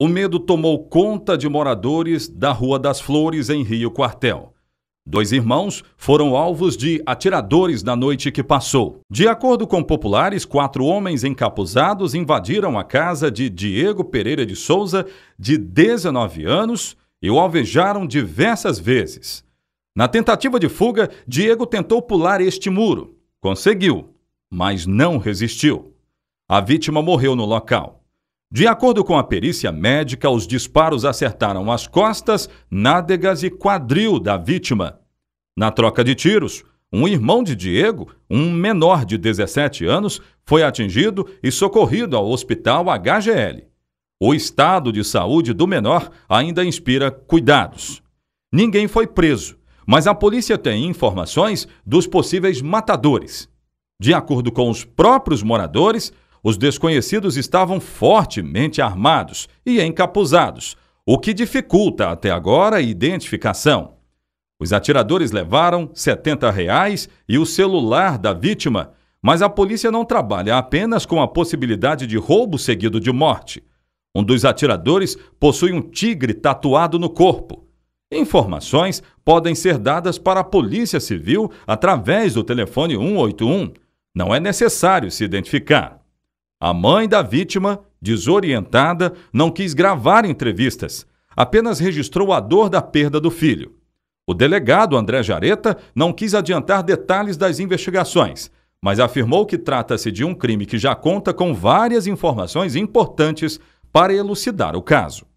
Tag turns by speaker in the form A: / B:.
A: O medo tomou conta de moradores da Rua das Flores, em Rio Quartel. Dois irmãos foram alvos de atiradores na noite que passou. De acordo com populares, quatro homens encapuzados invadiram a casa de Diego Pereira de Souza, de 19 anos, e o alvejaram diversas vezes. Na tentativa de fuga, Diego tentou pular este muro. Conseguiu, mas não resistiu. A vítima morreu no local. De acordo com a perícia médica, os disparos acertaram as costas, nádegas e quadril da vítima. Na troca de tiros, um irmão de Diego, um menor de 17 anos, foi atingido e socorrido ao hospital HGL. O estado de saúde do menor ainda inspira cuidados. Ninguém foi preso, mas a polícia tem informações dos possíveis matadores. De acordo com os próprios moradores, os desconhecidos estavam fortemente armados e encapuzados, o que dificulta até agora a identificação. Os atiradores levaram R$ 70 reais e o celular da vítima, mas a polícia não trabalha apenas com a possibilidade de roubo seguido de morte. Um dos atiradores possui um tigre tatuado no corpo. Informações podem ser dadas para a Polícia Civil através do telefone 181. Não é necessário se identificar. A mãe da vítima, desorientada, não quis gravar entrevistas, apenas registrou a dor da perda do filho. O delegado André Jareta não quis adiantar detalhes das investigações, mas afirmou que trata-se de um crime que já conta com várias informações importantes para elucidar o caso.